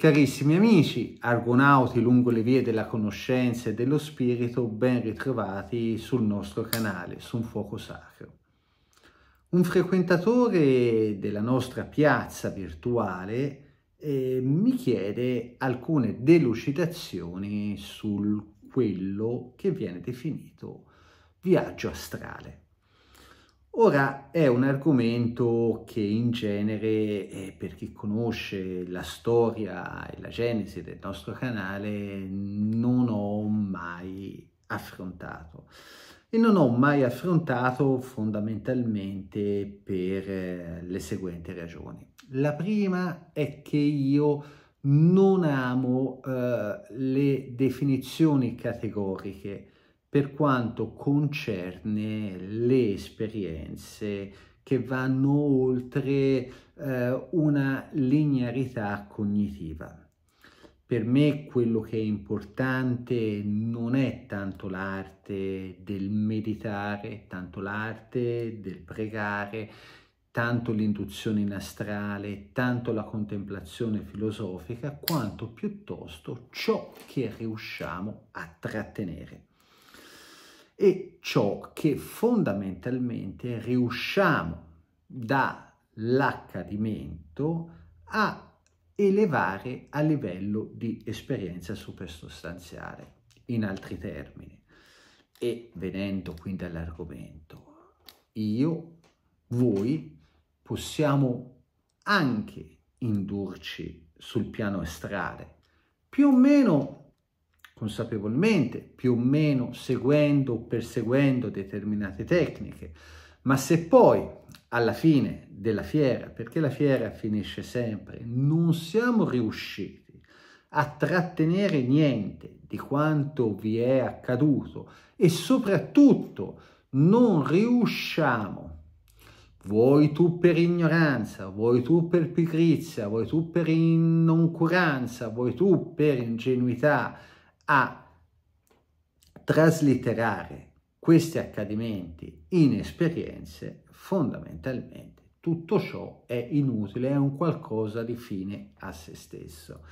Carissimi amici, argonauti lungo le vie della conoscenza e dello spirito, ben ritrovati sul nostro canale, su un fuoco sacro. Un frequentatore della nostra piazza virtuale eh, mi chiede alcune delucidazioni su quello che viene definito viaggio astrale. Ora è un argomento che in genere, eh, per chi conosce la storia e la genesi del nostro canale, non ho mai affrontato. E non ho mai affrontato fondamentalmente per eh, le seguenti ragioni. La prima è che io non amo eh, le definizioni categoriche per quanto concerne le esperienze che vanno oltre eh, una linearità cognitiva. Per me quello che è importante non è tanto l'arte del meditare, tanto l'arte del pregare, tanto l'induzione in astrale, tanto la contemplazione filosofica, quanto piuttosto ciò che riusciamo a trattenere e ciò che fondamentalmente riusciamo dall'accadimento a elevare a livello di esperienza supersostanziale, in altri termini. E venendo quindi all'argomento, io, voi, possiamo anche indurci sul piano astrale, più o meno consapevolmente, più o meno seguendo o perseguendo determinate tecniche, ma se poi alla fine della fiera, perché la fiera finisce sempre, non siamo riusciti a trattenere niente di quanto vi è accaduto e soprattutto non riusciamo, vuoi tu per ignoranza, vuoi tu per pigrizia, vuoi tu per noncuranza, vuoi tu per ingenuità, a trasliterare questi accadimenti in esperienze, fondamentalmente tutto ciò è inutile, è un qualcosa di fine a se stesso.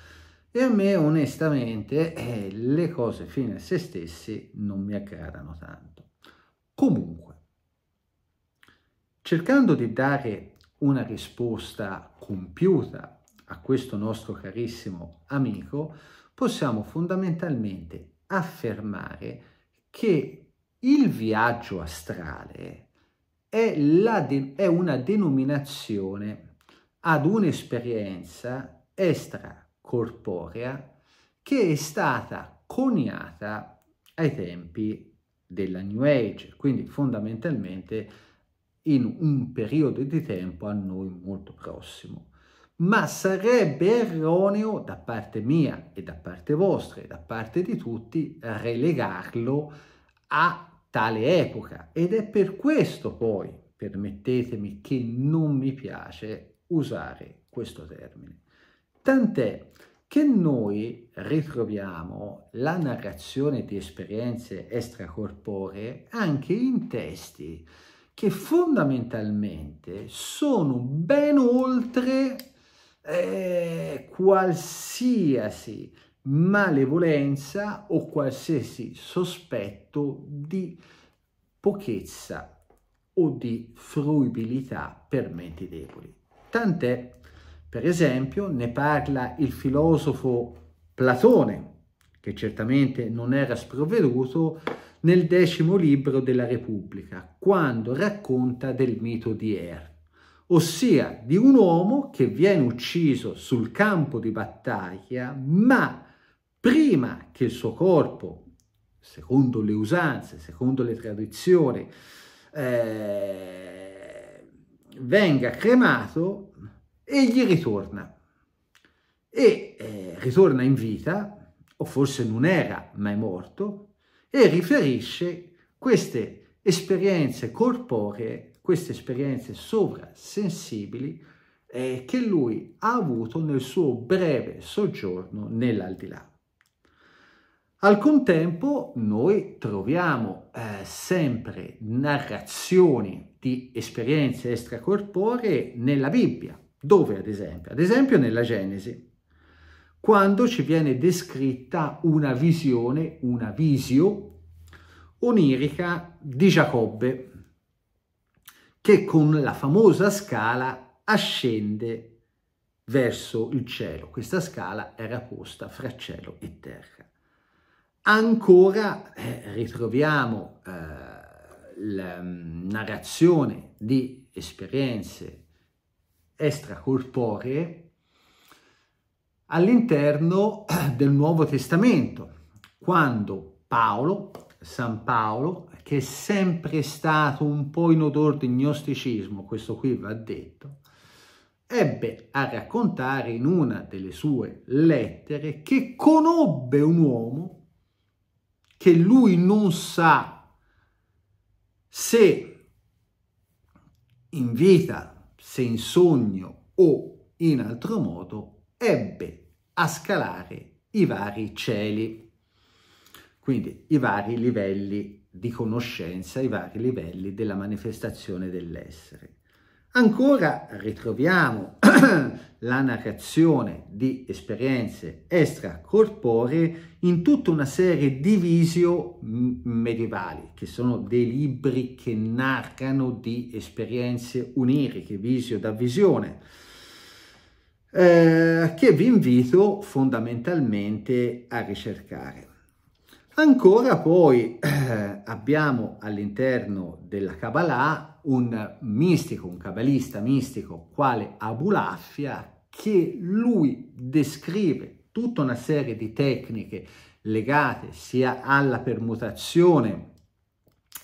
E a me onestamente eh, le cose fine a se stessi non mi aggradano tanto. Comunque, cercando di dare una risposta compiuta a questo nostro carissimo amico, possiamo fondamentalmente affermare che il viaggio astrale è, de è una denominazione ad un'esperienza extracorporea che è stata coniata ai tempi della New Age, quindi fondamentalmente in un periodo di tempo a noi molto prossimo ma sarebbe erroneo da parte mia e da parte vostra e da parte di tutti relegarlo a tale epoca ed è per questo poi, permettetemi, che non mi piace usare questo termine. Tant'è che noi ritroviamo la narrazione di esperienze extracorporee anche in testi che fondamentalmente sono ben oltre eh, qualsiasi malevolenza o qualsiasi sospetto di pochezza o di fruibilità per menti deboli. Tant'è, per esempio, ne parla il filosofo Platone, che certamente non era sprovveduto, nel decimo libro della Repubblica, quando racconta del mito di Erte ossia di un uomo che viene ucciso sul campo di battaglia, ma prima che il suo corpo, secondo le usanze, secondo le tradizioni, eh, venga cremato, egli ritorna. E eh, ritorna in vita, o forse non era, mai morto, e riferisce queste esperienze corporee queste esperienze sovrasensibili eh, che lui ha avuto nel suo breve soggiorno nell'aldilà. Al contempo noi troviamo eh, sempre narrazioni di esperienze extracorporee nella Bibbia, dove ad esempio? Ad esempio nella Genesi, quando ci viene descritta una visione, una visio onirica di Giacobbe, che con la famosa scala ascende verso il cielo. Questa scala era posta fra cielo e terra. Ancora eh, ritroviamo eh, la mm, narrazione di esperienze extracorporee all'interno eh, del Nuovo Testamento, quando Paolo, San Paolo, che è sempre stato un po' in odore di gnosticismo, questo qui va detto, ebbe a raccontare in una delle sue lettere che conobbe un uomo che lui non sa se in vita, se in sogno o in altro modo, ebbe a scalare i vari cieli, quindi i vari livelli di conoscenza ai vari livelli della manifestazione dell'essere. Ancora ritroviamo la narrazione di esperienze extracorporee in tutta una serie di visio medievali, che sono dei libri che narrano di esperienze uniriche, visio da visione, eh, che vi invito fondamentalmente a ricercare. Ancora poi eh, abbiamo all'interno della Kabbalah un mistico, un cabalista mistico, quale Abulafia, che lui descrive tutta una serie di tecniche legate sia alla permutazione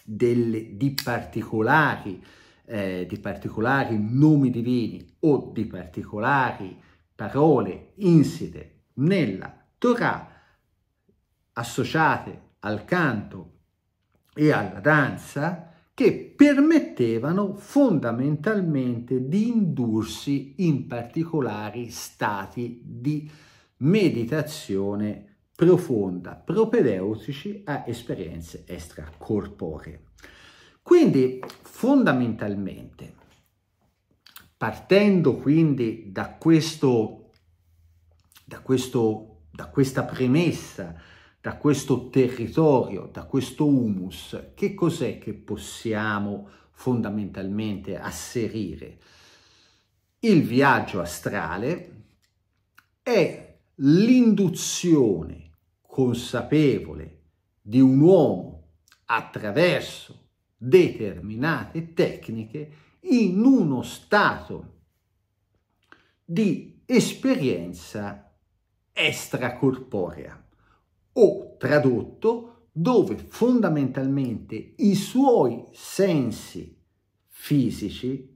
delle, di, particolari, eh, di particolari nomi divini o di particolari parole insite nella Torah, associate al canto e alla danza che permettevano fondamentalmente di indursi in particolari stati di meditazione profonda, propedeutici a esperienze extracorporee. Quindi fondamentalmente, partendo quindi da, questo, da, questo, da questa premessa da questo territorio, da questo humus, che cos'è che possiamo fondamentalmente asserire? Il viaggio astrale è l'induzione consapevole di un uomo attraverso determinate tecniche in uno stato di esperienza extracorporea o tradotto dove fondamentalmente i suoi sensi fisici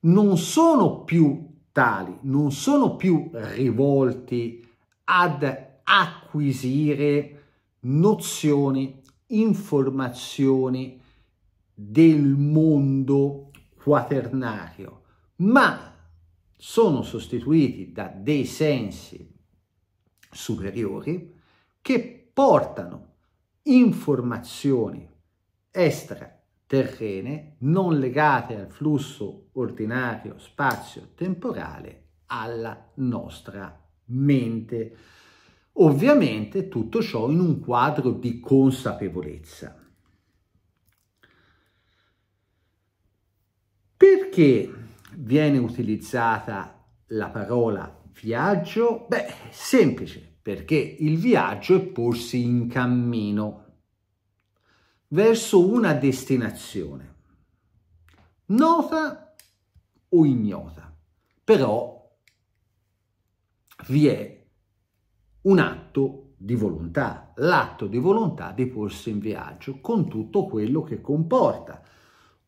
non sono più tali, non sono più rivolti ad acquisire nozioni, informazioni del mondo quaternario, ma sono sostituiti da dei sensi superiori che portano informazioni extraterrene non legate al flusso ordinario spazio-temporale alla nostra mente. Ovviamente tutto ciò in un quadro di consapevolezza. Perché viene utilizzata la parola viaggio? Beh, semplice, perché il viaggio è porsi in cammino verso una destinazione, nota o ignota, però vi è un atto di volontà, l'atto di volontà di porsi in viaggio con tutto quello che comporta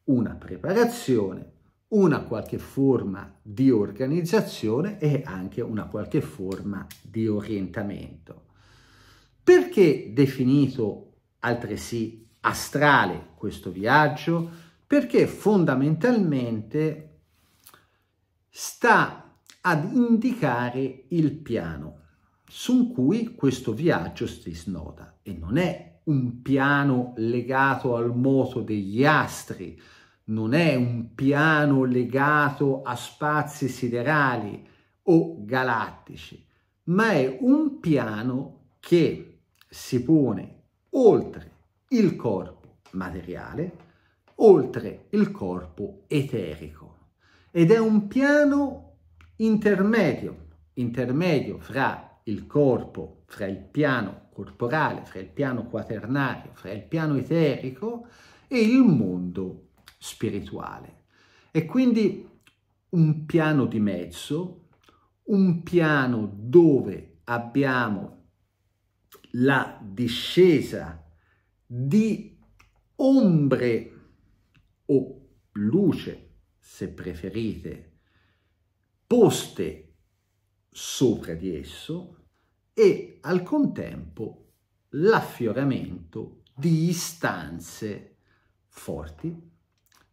una preparazione, una qualche forma di organizzazione e anche una qualche forma di orientamento. Perché definito altresì astrale questo viaggio? Perché fondamentalmente sta ad indicare il piano su cui questo viaggio si snoda e non è un piano legato al moto degli astri, non è un piano legato a spazi siderali o galattici, ma è un piano che si pone oltre il corpo materiale, oltre il corpo eterico ed è un piano intermedio, intermedio fra il corpo, fra il piano corporale, fra il piano quaternario, fra il piano eterico e il mondo spirituale. E quindi un piano di mezzo, un piano dove abbiamo la discesa di ombre o luce, se preferite, poste sopra di esso e al contempo l'affioramento di istanze forti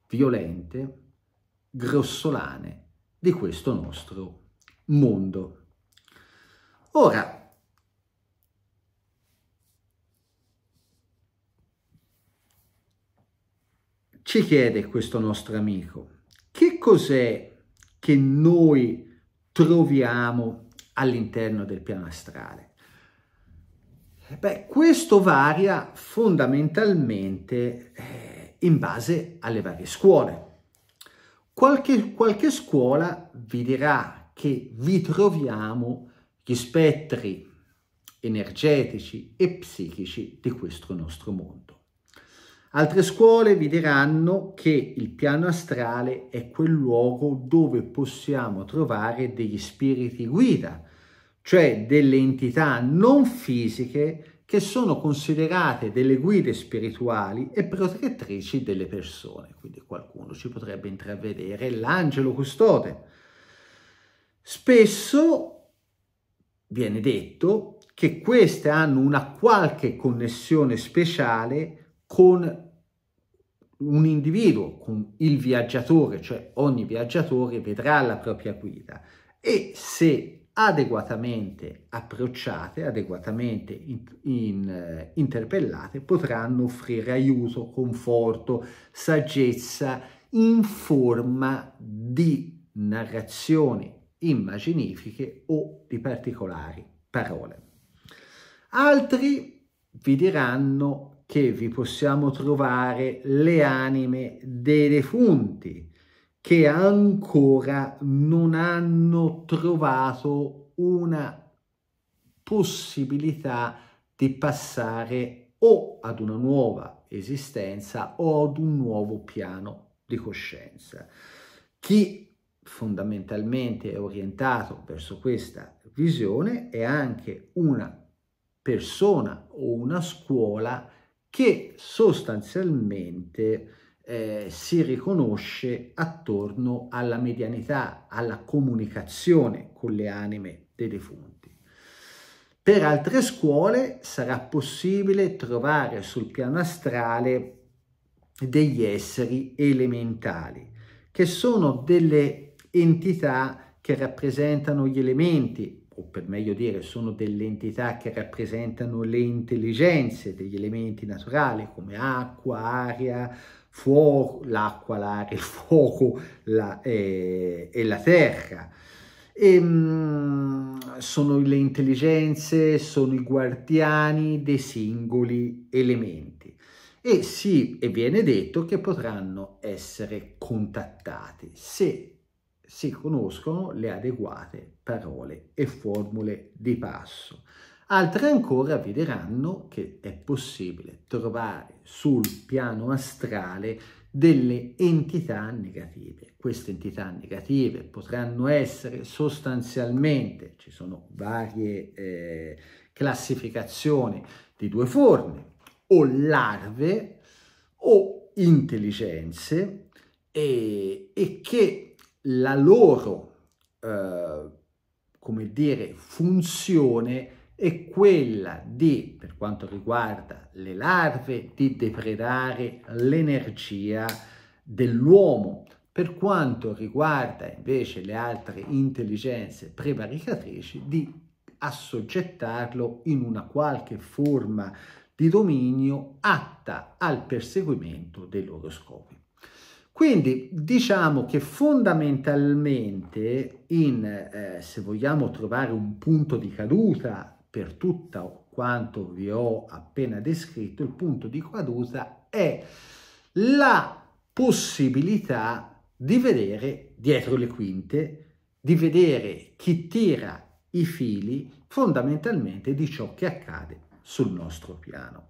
violente, grossolane di questo nostro mondo. Ora, ci chiede questo nostro amico, che cos'è che noi troviamo all'interno del piano astrale? Beh, questo varia fondamentalmente eh, in base alle varie scuole. Qualche, qualche scuola vi dirà che vi troviamo gli spettri energetici e psichici di questo nostro mondo. Altre scuole vi diranno che il piano astrale è quel luogo dove possiamo trovare degli spiriti guida, cioè delle entità non fisiche che sono considerate delle guide spirituali e protettrici delle persone. Quindi qualcuno ci potrebbe intravedere l'angelo custode. Spesso viene detto che queste hanno una qualche connessione speciale con un individuo, con il viaggiatore, cioè ogni viaggiatore vedrà la propria guida e se adeguatamente approcciate, adeguatamente in, in, eh, interpellate, potranno offrire aiuto, conforto, saggezza in forma di narrazioni immaginifiche o di particolari parole. Altri vi diranno che vi possiamo trovare le anime dei defunti, che ancora non hanno trovato una possibilità di passare o ad una nuova esistenza o ad un nuovo piano di coscienza. Chi fondamentalmente è orientato verso questa visione è anche una persona o una scuola che sostanzialmente eh, si riconosce attorno alla medianità, alla comunicazione con le anime dei defunti. Per altre scuole sarà possibile trovare sul piano astrale degli esseri elementali, che sono delle entità che rappresentano gli elementi, o per meglio dire sono delle entità che rappresentano le intelligenze degli elementi naturali come acqua, aria, fuoco, l'acqua, l'aria, il fuoco la, eh, e la terra. E, ehm, mh, sono le intelligenze, sono i guardiani dei singoli elementi e, sì, e viene detto che potranno essere contattati se si conoscono le adeguate parole e formule di passo. Altre ancora vi diranno che è possibile trovare sul piano astrale delle entità negative. Queste entità negative potranno essere sostanzialmente, ci sono varie eh, classificazioni di due forme, o larve o intelligenze e, e che la loro, eh, come dire, funzione è quella di, per quanto riguarda le larve, di depredare l'energia dell'uomo. Per quanto riguarda invece le altre intelligenze prevaricatrici, di assoggettarlo in una qualche forma di dominio atta al perseguimento dei loro scopi. Quindi diciamo che fondamentalmente, in, eh, se vogliamo trovare un punto di caduta per tutto quanto vi ho appena descritto, il punto di Quadusa è la possibilità di vedere dietro le quinte, di vedere chi tira i fili fondamentalmente di ciò che accade sul nostro piano.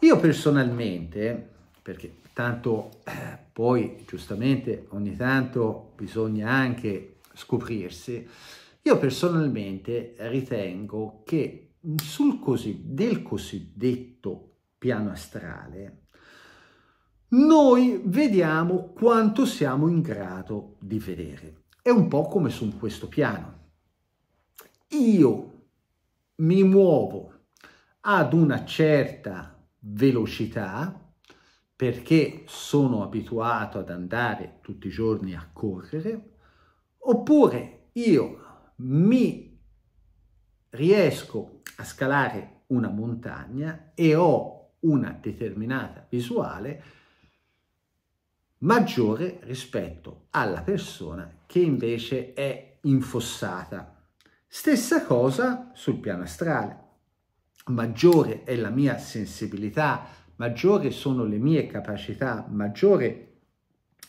Io personalmente, perché tanto eh, poi giustamente ogni tanto bisogna anche scoprirsi, io personalmente ritengo che sul così, del cosiddetto piano astrale noi vediamo quanto siamo in grado di vedere. È un po' come su questo piano. Io mi muovo ad una certa velocità perché sono abituato ad andare tutti i giorni a correre, oppure io mi riesco a scalare una montagna e ho una determinata visuale maggiore rispetto alla persona che invece è infossata. Stessa cosa sul piano astrale. Maggiore è la mia sensibilità, maggiore sono le mie capacità, maggiore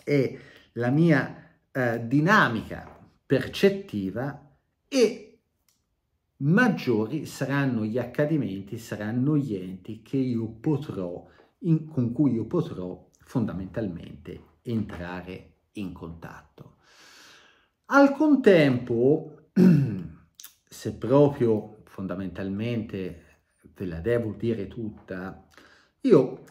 è la mia eh, dinamica percettiva e maggiori saranno gli accadimenti, saranno gli enti potrò, in, con cui io potrò fondamentalmente entrare in contatto. Al contempo, se proprio fondamentalmente ve la devo dire tutta, io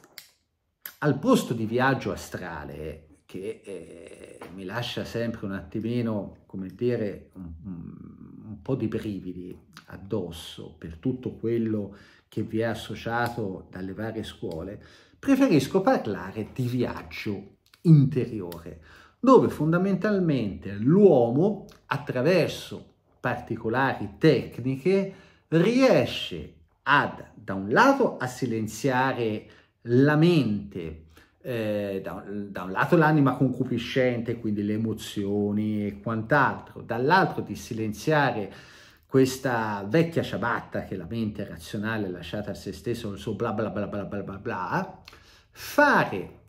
al posto di viaggio astrale, che eh, mi lascia sempre un attimino, come dire, un, un un po' di brividi addosso per tutto quello che vi è associato dalle varie scuole, preferisco parlare di viaggio interiore, dove fondamentalmente l'uomo attraverso particolari tecniche riesce ad, da un lato, a silenziare la mente eh, da, da, un lato l'anima concupiscente, quindi le emozioni e quant'altro, dall'altro di silenziare questa vecchia ciabatta che la mente razionale ha lasciata a se stessa, il suo bla bla bla bla bla bla bla, fare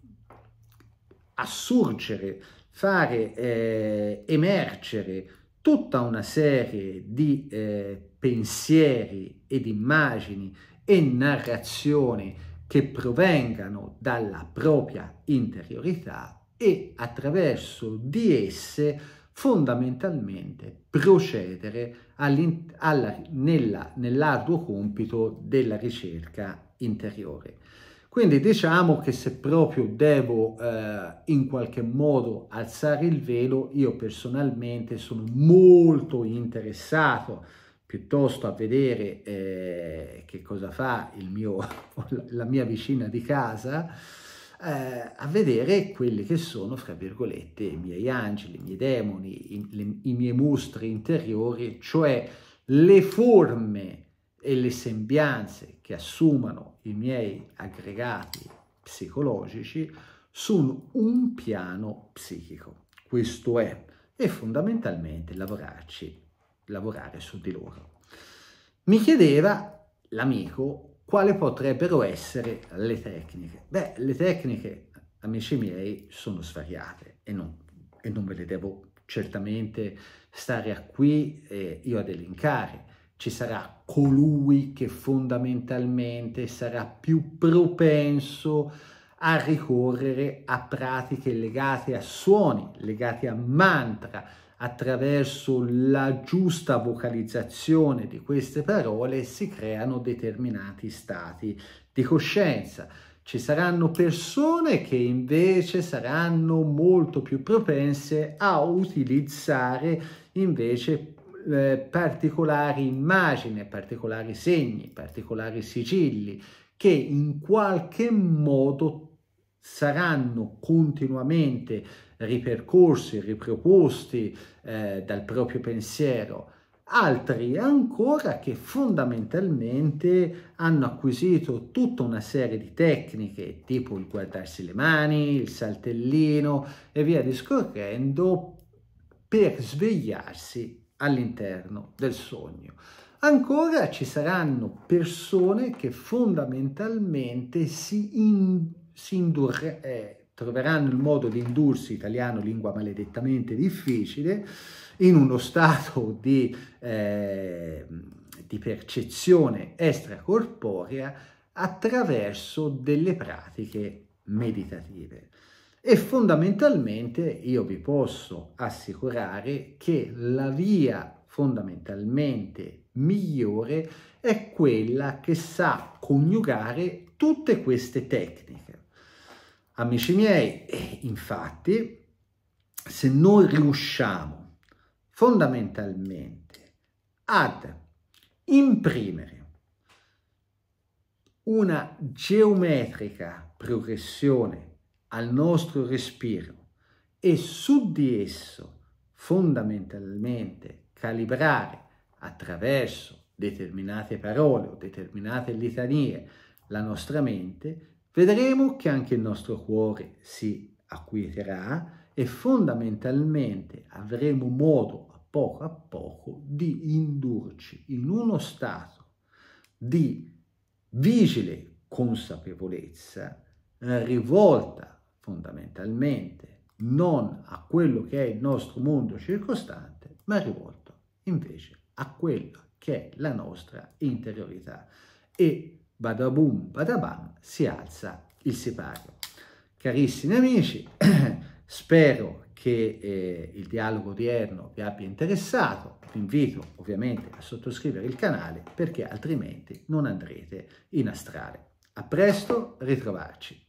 assurgere, fare eh, emergere tutta una serie di eh, pensieri ed immagini e narrazioni che provengano dalla propria interiorità e attraverso di esse fondamentalmente procedere alla, nella, nell'arduo compito della ricerca interiore. Quindi diciamo che se proprio devo eh, in qualche modo alzare il velo, io personalmente sono molto interessato piuttosto a vedere eh, che cosa fa mio, la mia vicina di casa, eh, a vedere quelli che sono, fra virgolette, i miei angeli, i miei demoni, i, le, i miei mostri interiori, cioè le forme e le sembianze che assumano i miei aggregati psicologici su un piano psichico. Questo è, e fondamentalmente lavorarci lavorare su di loro. Mi chiedeva l'amico quale potrebbero essere le tecniche. Beh, le tecniche, amici miei, sono svariate e non, e non ve le devo certamente stare a qui eh, io ad elencare. Ci sarà colui che fondamentalmente sarà più propenso a ricorrere a pratiche legate a suoni, legate a mantra, attraverso la giusta vocalizzazione di queste parole si creano determinati stati di coscienza. Ci saranno persone che invece saranno molto più propense a utilizzare invece eh, particolari immagini, particolari segni, particolari sigilli che in qualche modo saranno continuamente ripercorsi, riproposti eh, dal proprio pensiero, altri ancora che fondamentalmente hanno acquisito tutta una serie di tecniche tipo il guardarsi le mani, il saltellino e via discorrendo per svegliarsi all'interno del sogno. Ancora ci saranno persone che fondamentalmente si in indurre, eh, troveranno il modo di indursi, italiano lingua maledettamente difficile, in uno stato di, eh, di percezione extracorporea attraverso delle pratiche meditative. E fondamentalmente io vi posso assicurare che la via fondamentalmente migliore è quella che sa coniugare tutte queste tecniche Amici miei, eh, infatti, se noi riusciamo fondamentalmente ad imprimere una geometrica progressione al nostro respiro e su di esso fondamentalmente calibrare attraverso determinate parole o determinate litanie la nostra mente, vedremo che anche il nostro cuore si acquieterà e fondamentalmente avremo modo a poco a poco di indurci in uno stato di vigile consapevolezza rivolta fondamentalmente non a quello che è il nostro mondo circostante, ma rivolto invece a quello che è la nostra interiorità e badabum, badabam, si alza il sipario. Carissimi amici, spero che eh, il dialogo odierno vi abbia interessato. Vi invito ovviamente a sottoscrivere il canale perché altrimenti non andrete in astrale. A presto, ritrovarci.